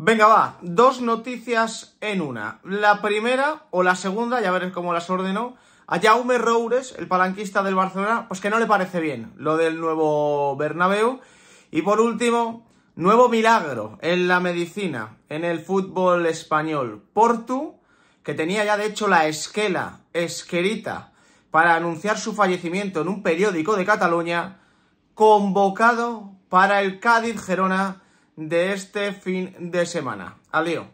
Venga, va, dos noticias en una. La primera o la segunda, ya veréis cómo las ordeno. A Jaume Roures, el palanquista del Barcelona, pues que no le parece bien lo del nuevo Bernabéu. Y por último, nuevo milagro en la medicina, en el fútbol español. Portu, que tenía ya de hecho la esquela, esquerita, para anunciar su fallecimiento en un periódico de Cataluña, convocado para el Cádiz-Gerona de este fin de semana. Adiós.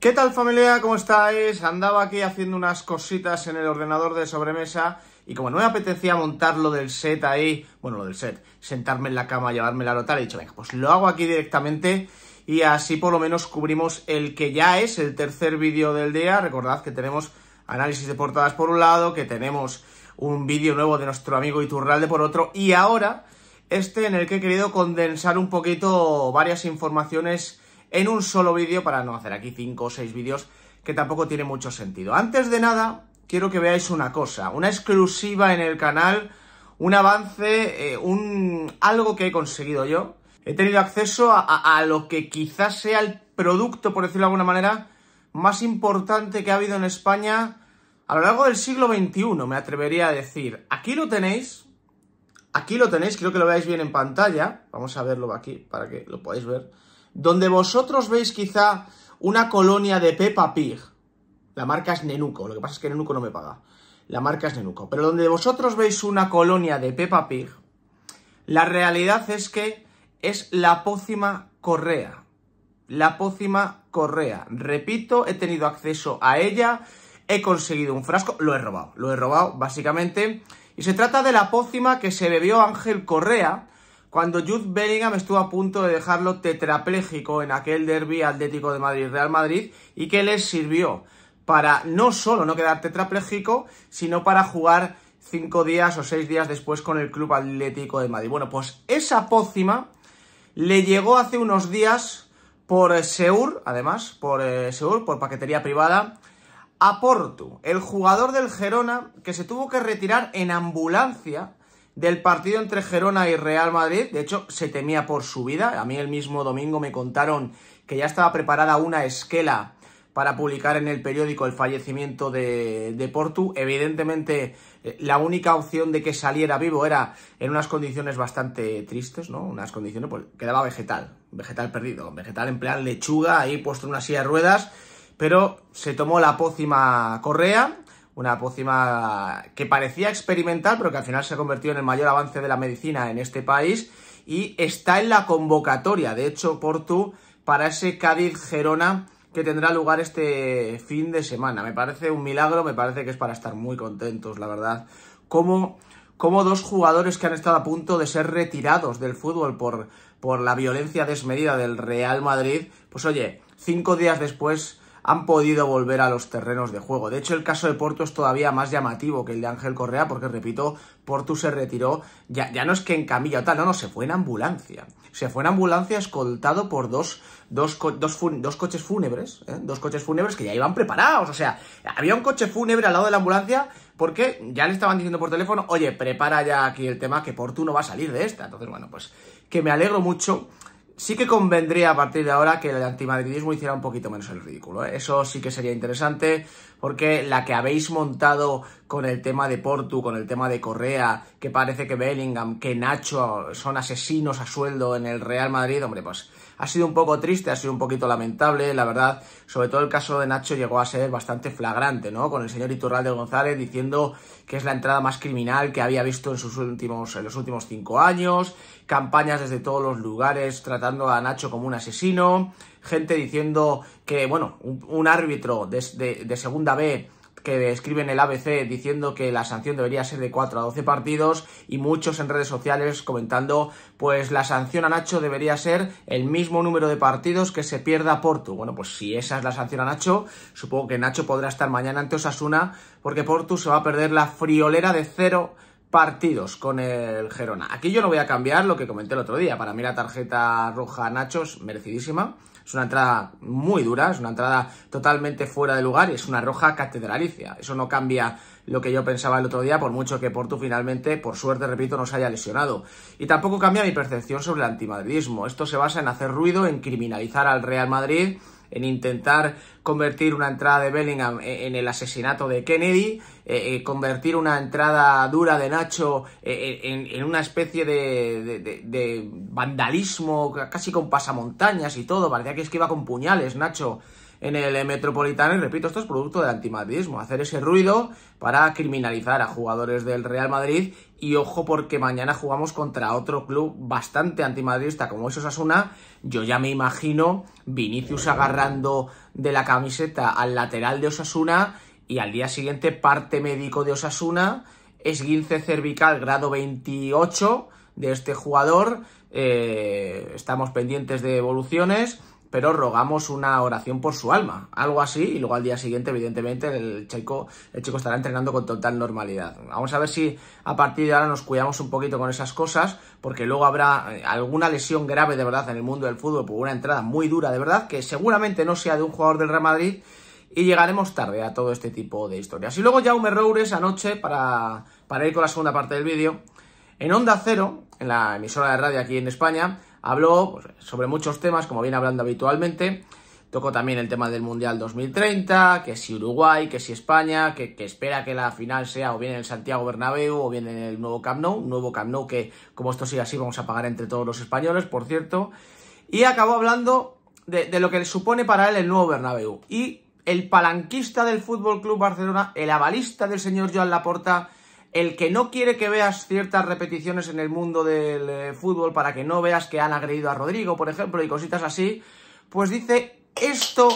¿Qué tal familia? ¿Cómo estáis? Andaba aquí haciendo unas cositas en el ordenador de sobremesa y como no me apetecía montar lo del set ahí, bueno, lo del set, sentarme en la cama, llevármela a tal, he dicho, venga, pues lo hago aquí directamente y así por lo menos cubrimos el que ya es el tercer vídeo del día. Recordad que tenemos análisis de portadas por un lado, que tenemos un vídeo nuevo de nuestro amigo Iturralde por otro y ahora este en el que he querido condensar un poquito varias informaciones en un solo vídeo para no hacer aquí cinco o seis vídeos que tampoco tiene mucho sentido. Antes de nada, quiero que veáis una cosa, una exclusiva en el canal, un avance, eh, un algo que he conseguido yo he tenido acceso a, lo que quizás sea el producto, por decirlo de alguna manera, más importante que ha habido en España a lo largo del siglo XXI, me atrevería a decir. Aquí lo tenéis, aquí lo tenéis, creo que lo veáis bien en pantalla, vamos a verlo aquí para que lo podáis ver, donde vosotros veis quizá una colonia de Peppa Pig, la marca es Nenuco, lo que pasa es que Nenuco no me paga. La marca es Nenuco. Pero donde vosotros veis una colonia de Peppa Pig, la realidad es que es la pócima correa. La pócima correa. Repito, he tenido acceso a ella, he conseguido un frasco, lo he robado, lo he robado básicamente. Y se trata de la pócima que se bebió Ángel Correa cuando Jude Bellingham estuvo a punto de dejarlo tetrapléjico en aquel derby atlético de Madrid-Real Madrid y que les sirvió para no solo no quedar tetrapléjico, sino para jugar cinco días o seis días después con el Club Atlético de Madrid. Bueno, pues esa pócima le llegó hace unos días por eh, Seur, además, por eh, Seur, por paquetería privada, a Porto. el jugador del Gerona que se tuvo que retirar en ambulancia del partido entre Gerona y Real Madrid. De hecho, se temía por su vida. A mí el mismo domingo me contaron que ya estaba preparada una esquela para publicar en el periódico el fallecimiento de, Portu. Evidentemente, eh, la única opción de que saliera vivo era en unas condiciones bastante tristes, ¿no? Unas condiciones, pues quedaba vegetal, vegetal perdido, vegetal en plan lechuga, ahí puesto en una silla de ruedas, pero se tomó la pócima Correa, una pócima que parecía experimental, pero que al final se convirtió en el mayor avance de la medicina en este país y está en la convocatoria, de hecho, Portu, para ese Cádiz-Gerona que tendrá lugar este fin de semana. Me parece un milagro, me parece que es para estar muy contentos, la verdad. Como, dos jugadores que han estado a punto de ser retirados del fútbol por la violencia desmedida del Real Madrid, pues oye, cinco días después han podido volver a los terrenos de juego. De hecho, el caso de Porto es todavía más llamativo que el de Ángel Correa, porque repito, Porto se retiró, ya, no es que en camilla o tal, no, no, se fue en ambulancia. Se fue en ambulancia escoltado por dos, coches fúnebres, ¿eh? dos coches fúnebres que ya iban preparados. O sea, había un coche fúnebre al lado de la ambulancia porque ya le estaban diciendo por teléfono, oye, prepara ya aquí el tema que Porto no va a salir de esta. Entonces, bueno, pues que me alegro mucho sí que convendría a partir de ahora que el antimadridismo hiciera un poquito menos el ridículo. ¿eh? Eso sí que sería interesante porque la que habéis montado con el tema de Portu, con el tema de Correa, que parece que Bellingham, que Nacho son asesinos a sueldo en el Real Madrid, hombre, pues ha sido un poco triste, ha sido un poquito lamentable, la verdad. Sobre todo el caso de Nacho llegó a ser bastante flagrante, ¿no? Con el señor de González diciendo que es la entrada más criminal que había visto en, sus últimos, en los últimos cinco años, campañas desde todos los lugares tratando a Nacho como un asesino, gente diciendo que, bueno, un, árbitro de segunda B que escriben el ABC diciendo que la sanción debería ser de 4 a 12 partidos y muchos en redes sociales comentando pues la sanción a Nacho debería ser el mismo número de partidos que se pierda Porto. Bueno, pues si esa es la sanción a Nacho, supongo que Nacho podrá estar mañana ante Osasuna porque Porto se va a perder la friolera de cero partidos con el Gerona. Aquí yo no voy a cambiar lo que comenté el otro día. Para mí la tarjeta roja a Nachos merecidísima. Es una entrada muy dura, es una entrada totalmente fuera de lugar y es una roja catedralicia. Eso no cambia lo que yo pensaba el otro día, por mucho que Portu finalmente, por suerte, repito, no se haya lesionado. Y tampoco cambia mi percepción sobre el antimadridismo. Esto se basa en hacer ruido, en criminalizar al Real Madrid en intentar convertir una entrada de Bellingham e-, en el asesinato de Kennedy, eh, eh, convertir una entrada dura de Nacho eh, en, una especie de, de vandalismo, casi con pasamontañas y todo, parecía que es que iba con puñales Nacho en el Metropolitano. Y repito, esto es producto de antimadridismo, hacer ese ruido para criminalizar a jugadores del Real Madrid. Y ojo porque mañana jugamos contra otro club bastante antimadridista como es Osasuna. Yo ya me imagino Vinicius agarrando de la camiseta al lateral de Osasuna y al día siguiente parte médico de Osasuna, esguince cervical grado 28 de este jugador. Eh, estamos pendientes de evoluciones pero rogamos una oración por su alma, algo así, y luego al día siguiente, evidentemente, el chico, el chico estará entrenando con total normalidad. Vamos a ver si a partir de ahora nos cuidamos un poquito con esas cosas, porque luego habrá eh, alguna lesión grave de verdad en el mundo del fútbol por una entrada muy dura de verdad, que seguramente no sea de un jugador del Real Madrid, y llegaremos tarde a todo este tipo de historias. Y luego Jaume Roures anoche, para, para ir con la segunda parte del vídeo, en Onda Cero, en la emisora de radio aquí en España, Habló pues, sobre muchos temas, como viene hablando habitualmente. Tocó también el tema del Mundial 2030, que si Uruguay, que si España, que, espera que la final sea o bien en el Santiago Bernabéu o bien en el nuevo Camp Nou, nuevo Camp Nou que como esto sigue así vamos a pagar entre todos los españoles, por cierto. Y acabó hablando de, lo que supone para él el nuevo Bernabéu. Y el palanquista del FC Barcelona, el avalista del señor Joan Laporta, el que no quiere que veas ciertas repeticiones en el mundo del eh, fútbol para que no veas que han agredido a Rodrigo, por ejemplo, y cositas así, pues dice esto...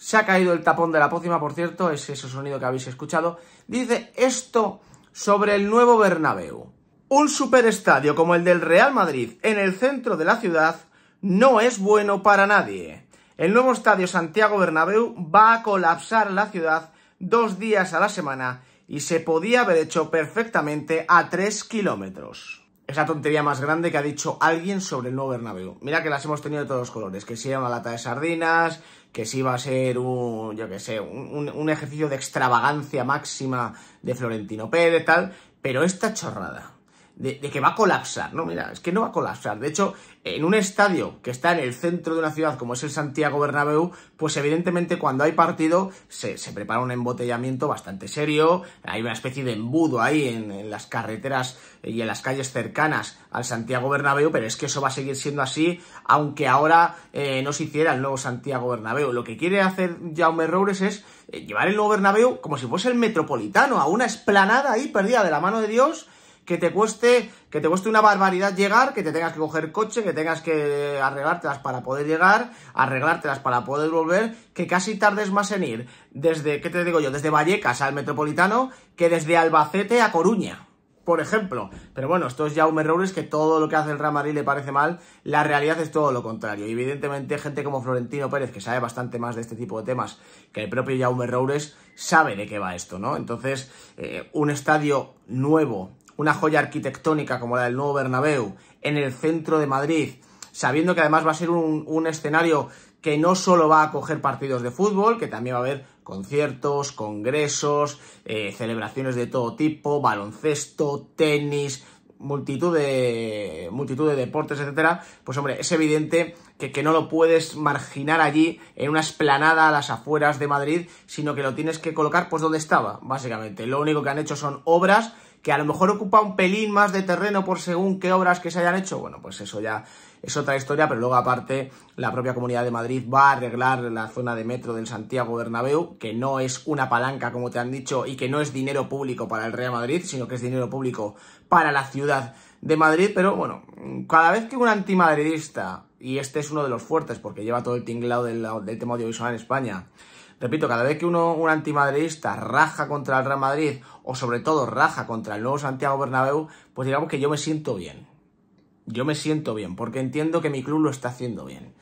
Se ha caído el tapón de la pócima, por cierto, es ese sonido que habéis escuchado. Dice esto sobre el nuevo Bernabéu. Un superestadio como el del Real Madrid en el centro de la ciudad no es bueno para nadie. El nuevo estadio Santiago Bernabéu va a colapsar la ciudad dos días a la semana y se podía haber hecho perfectamente a 3 kilómetros. Esa tontería más grande que ha dicho alguien sobre el nuevo Bernabéu. Mira que las hemos tenido de todos los colores, que si era una lata de sardinas, que si iba a ser un, yo qué sé, un, un ejercicio de extravagancia máxima de Florentino Pérez, tal, pero esta chorrada de, que va a colapsar. No, mira, es que no va a colapsar. De hecho, en un estadio que está en el centro de una ciudad como es el Santiago Bernabéu, pues evidentemente cuando hay partido se, prepara un embotellamiento bastante serio, hay una especie de embudo ahí en, las carreteras y en las calles cercanas al Santiago Bernabéu, pero es que eso va a seguir siendo así, aunque ahora eh, no se hiciera el nuevo Santiago Bernabéu. Lo que quiere hacer Jaume Roures es eh, llevar el nuevo Bernabéu como si fuese el Metropolitano, a una esplanada ahí perdida de la mano de Dios que te cueste, que te cueste una barbaridad llegar, que te tengas que coger coche, que tengas que arreglártelas para poder llegar, arreglártelas para poder volver, que casi tardes más en ir desde, ¿qué te digo yo? Desde Vallecas al Metropolitano que desde Albacete a Coruña. Por ejemplo, pero bueno, esto es Jaume un que todo lo que hace el Real Madrid le parece mal, la realidad es todo lo contrario. Y evidentemente gente como Florentino Pérez, que sabe bastante más de este tipo de temas que el propio Jaume Roures, sabe de qué va esto, ¿no? Entonces, eh, un estadio nuevo, una joya arquitectónica como la del nuevo Bernabéu en el centro de Madrid, sabiendo que además va a ser un, escenario que no solo va a acoger partidos de fútbol, que también va a haber conciertos, congresos, eh, celebraciones de todo tipo, baloncesto, tenis, multitud de, multitud de deportes, etcétera, pues hombre, es evidente que, que, no lo puedes marginar allí en una esplanada a las afueras de Madrid, sino que lo tienes que colocar pues donde estaba, básicamente. Lo único que han hecho son obras que a lo mejor ocupa un pelín más de terreno por según qué obras que se hayan hecho, bueno, pues eso ya es otra historia, pero luego aparte la propia Comunidad de Madrid va a arreglar la zona de metro del Santiago Bernabéu, que no es una palanca como te han dicho y que no es dinero público para el Real Madrid, sino que es dinero público para la ciudad de Madrid, pero bueno, cada vez que un antimadridista, y este es uno de los fuertes porque lleva todo el tinglado del, del tema audiovisual en España, Repito, cada vez que uno, un antimadridista raja contra el Real Madrid o sobre todo raja contra el nuevo Santiago Bernabéu, pues digamos que yo me siento bien. Yo me siento bien porque entiendo que mi club lo está haciendo bien.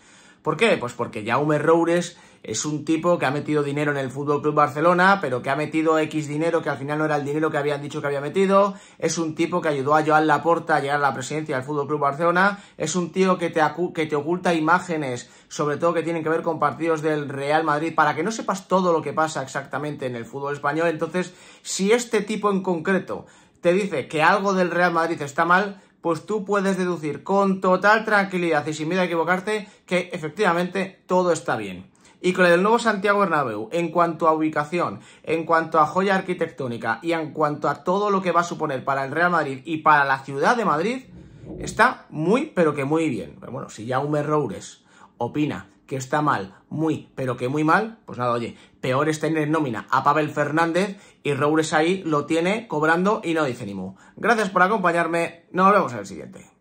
¿Por qué? Pues porque Jaume Roures es un tipo que ha metido dinero en el Fútbol Club Barcelona, pero que ha metido X dinero que al final no era el dinero que habían dicho que había metido. Es un tipo que ayudó a Joan Laporta a llegar a la presidencia del Fútbol Club Barcelona. Es un tío que te oculta imágenes, sobre todo que tienen que ver con partidos del Real Madrid, para que no sepas todo lo que pasa exactamente en el fútbol español. Entonces, si este tipo en concreto te dice que algo del Real Madrid está mal, pues tú puedes deducir con total tranquilidad y sin miedo a equivocarte que efectivamente todo está bien. Y con el nuevo Santiago Bernabéu, en cuanto a ubicación, en cuanto a joya arquitectónica y en cuanto a todo lo que va a suponer para el Real Madrid y para la ciudad de Madrid, está muy, pero que muy bien. Pero bueno, si Jaume Roures opina que está mal, muy, pero que muy mal, pues nada, oye, peor es tener nómina a Pavel Fernández y Roures ahí lo tiene cobrando y no dice ni mu. Gracias por acompañarme, nos vemos en el siguiente.